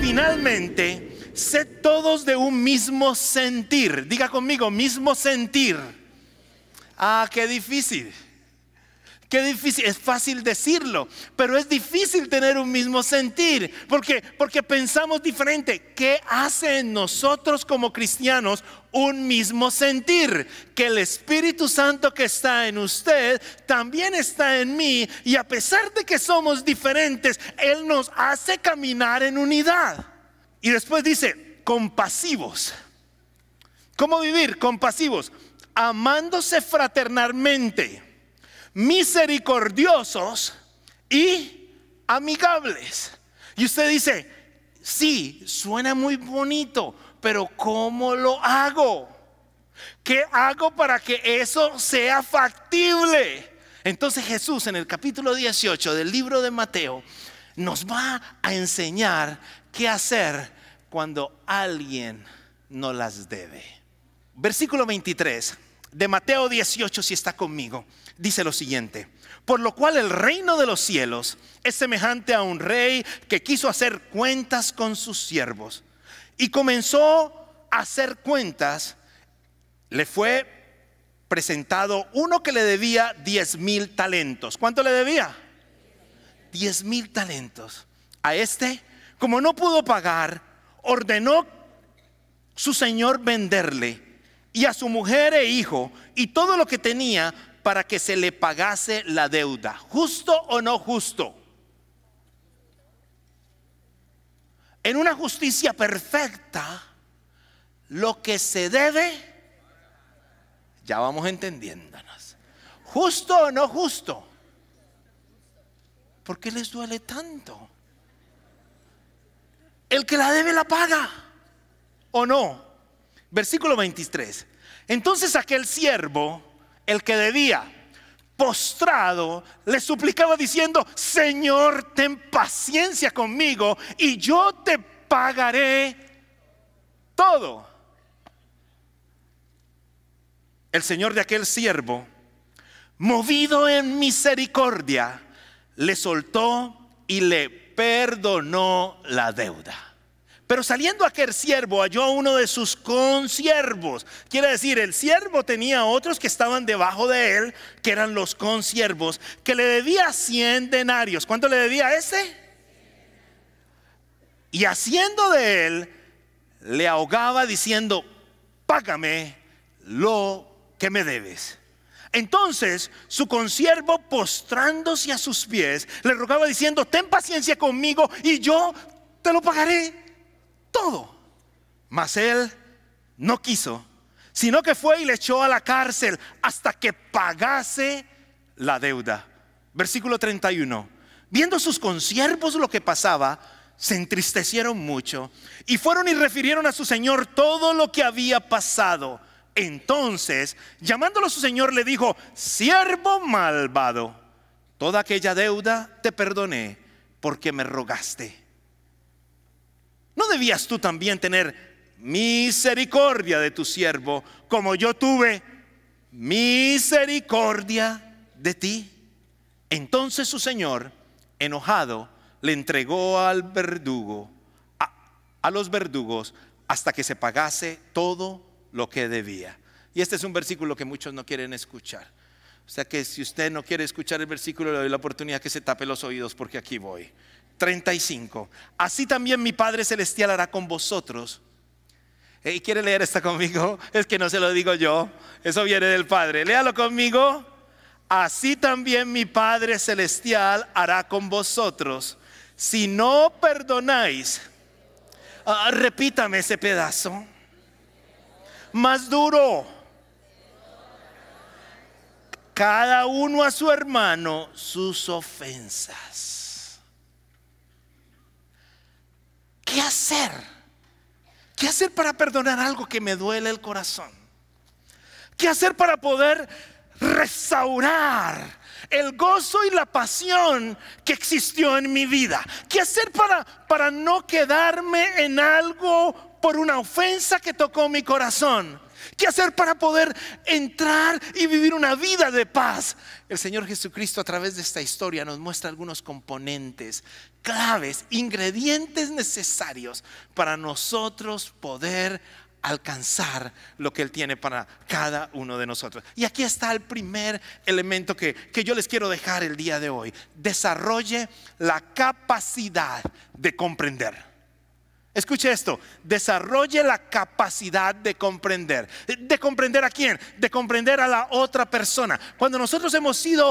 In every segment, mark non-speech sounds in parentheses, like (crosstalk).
Finalmente, sé todos de un mismo sentir. Diga conmigo, mismo sentir. Ah, qué difícil. Qué difícil, es fácil decirlo, pero es difícil tener un mismo sentir, porque porque pensamos diferente. ¿Qué hace en nosotros como cristianos un mismo sentir? Que el Espíritu Santo que está en usted también está en mí y a pesar de que somos diferentes, él nos hace caminar en unidad. Y después dice, compasivos. ¿Cómo vivir? Compasivos, amándose fraternalmente misericordiosos y amigables. Y usted dice, sí, suena muy bonito, pero ¿cómo lo hago? ¿Qué hago para que eso sea factible? Entonces Jesús en el capítulo 18 del libro de Mateo nos va a enseñar qué hacer cuando alguien no las debe. Versículo 23 de Mateo 18, si está conmigo, dice lo siguiente. Por lo cual el reino de los cielos es semejante a un rey que quiso hacer cuentas con sus siervos. Y comenzó a hacer cuentas. Le fue presentado uno que le debía 10 mil talentos. ¿Cuánto le debía? 10 mil talentos. A este, como no pudo pagar, ordenó su señor venderle y a su mujer e hijo y todo lo que tenía para que se le pagase la deuda. ¿Justo o no justo? En una justicia perfecta, lo que se debe, ya vamos entendiéndonos. ¿Justo o no justo? ¿Por qué les duele tanto? El que la debe la paga, ¿o no? Versículo 23. Entonces aquel siervo, el que debía, postrado, le suplicaba diciendo, Señor, ten paciencia conmigo y yo te pagaré todo. El Señor de aquel siervo, movido en misericordia, le soltó y le perdonó la deuda. Pero saliendo aquel siervo halló a uno de sus consiervos. Quiere decir, el siervo tenía otros que estaban debajo de él, que eran los consiervos, que le debía 100 denarios. ¿Cuánto le debía a ese? Y haciendo de él, le ahogaba diciendo, págame lo que me debes. Entonces su consiervo, postrándose a sus pies, le rogaba diciendo, ten paciencia conmigo y yo te lo pagaré todo. Mas él no quiso, sino que fue y le echó a la cárcel hasta que pagase la deuda. Versículo 31. Viendo sus consiervos lo que pasaba, se entristecieron mucho y fueron y refirieron a su señor todo lo que había pasado. Entonces, llamándolo a su señor, le dijo, siervo malvado, toda aquella deuda te perdoné porque me rogaste. ¿No debías tú también tener misericordia de tu siervo como yo tuve misericordia de ti? Entonces su señor, enojado, le entregó al verdugo, a, los verdugos, hasta que se pagase todo lo que debía. Y este es un versículo que muchos no quieren escuchar. O sea que si usted no quiere escuchar el versículo, le doy la oportunidad que se tape los oídos porque aquí voy. 35. Así también mi Padre Celestial hará con vosotros. ¿Y quiere leer esta conmigo? (laughs) Es que no se lo digo yo, eso viene del Padre. Léalo conmigo. Así también mi Padre Celestial hará con vosotros si no perdonáis. Ah, repítame ese pedazo. Más duro. Cada uno a su hermano sus ofensas. ¿qué hacer? ¿Qué hacer para perdonar algo que me duele el corazón? ¿Qué hacer para poder restaurar el gozo y la pasión que existió en mi vida? ¿Qué hacer para, para no quedarme en algo por una ofensa que tocó mi corazón? ¿Qué hacer para poder entrar y vivir una vida de paz? El Señor Jesucristo a través de esta historia nos muestra algunos componentes, claves, ingredientes necesarios para nosotros poder alcanzar lo que Él tiene para cada uno de nosotros. Y aquí está el primer elemento que, que, yo les quiero dejar el día de hoy. Desarrolle la capacidad de comprender. Escuche esto, desarrolle la capacidad de comprender. ¿De comprender a quién? De comprender a la otra persona. Cuando nosotros hemos sido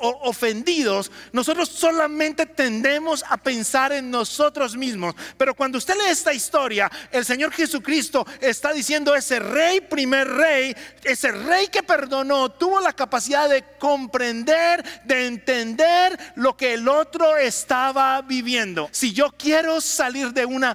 ofendidos, nosotros solamente tendemos a pensar en nosotros mismos. Pero cuando usted lee esta historia, el Señor Jesucristo está diciendo, ese rey, primer rey, ese rey que perdonó, tuvo la capacidad de comprender, de entender lo que el otro estaba viviendo. Si yo quiero salir de una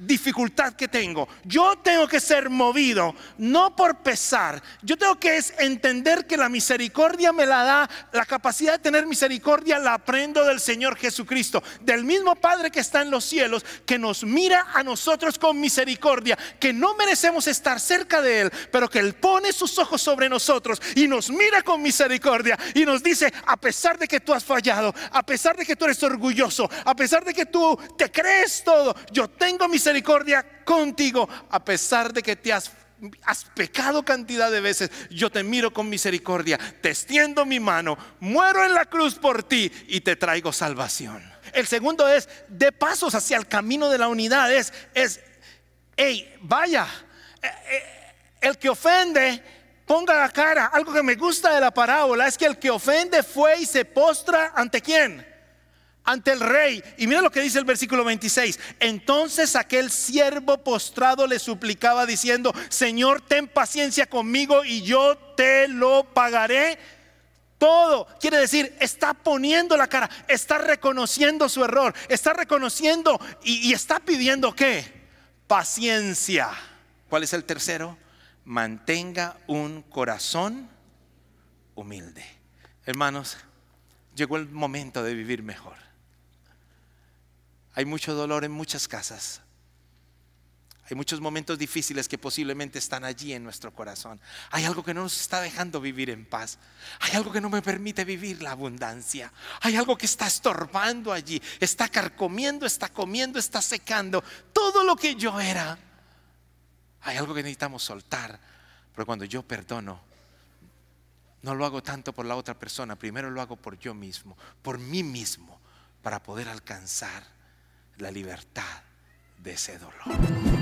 dificultad que tengo. Yo tengo que ser movido, no por pesar. Yo tengo que es entender que la misericordia me la da, la capacidad de tener misericordia la aprendo del Señor Jesucristo, del mismo Padre que está en los cielos, que nos mira a nosotros con misericordia, que no merecemos estar cerca de Él, pero que Él pone sus ojos sobre nosotros y nos mira con misericordia y nos dice, a pesar de que tú has fallado, a pesar de que tú eres orgulloso, a pesar de que tú te crees todo, yo tengo misericordia misericordia contigo, a pesar de que te has pecado cantidad de veces, yo te miro con misericordia, te extiendo mi mano, muero en la cruz por ti y te traigo salvación. El segundo es de pasos hacia el camino de la unidad, es, es, hey, vaya, eh, eh, el que ofende, ponga la cara. Algo que me gusta de la parábola es que el que ofende fue y se postra ante quién? ante el rey. Y mira lo que dice el versículo 26. Entonces aquel siervo postrado le suplicaba diciendo, Señor, ten paciencia conmigo y yo te lo pagaré todo. Quiere decir, está poniendo la cara, está reconociendo su error, está reconociendo y, está pidiendo qué? Paciencia. ¿Cuál es el tercero? Mantenga un corazón humilde. Hermanos, llegó el momento de vivir mejor. Hay mucho dolor en muchas casas. Hay muchos momentos difíciles que posiblemente están allí en nuestro corazón. Hay algo que no nos está dejando vivir en paz. Hay algo que no me permite vivir la abundancia. Hay algo que está estorbando allí. Está carcomiendo, está comiendo, está secando todo lo que yo era. Hay algo que necesitamos soltar. Pero cuando yo perdono, no lo hago tanto por la otra persona. Primero lo hago por yo mismo, por mí mismo, para poder alcanzar la libertad de ese dolor.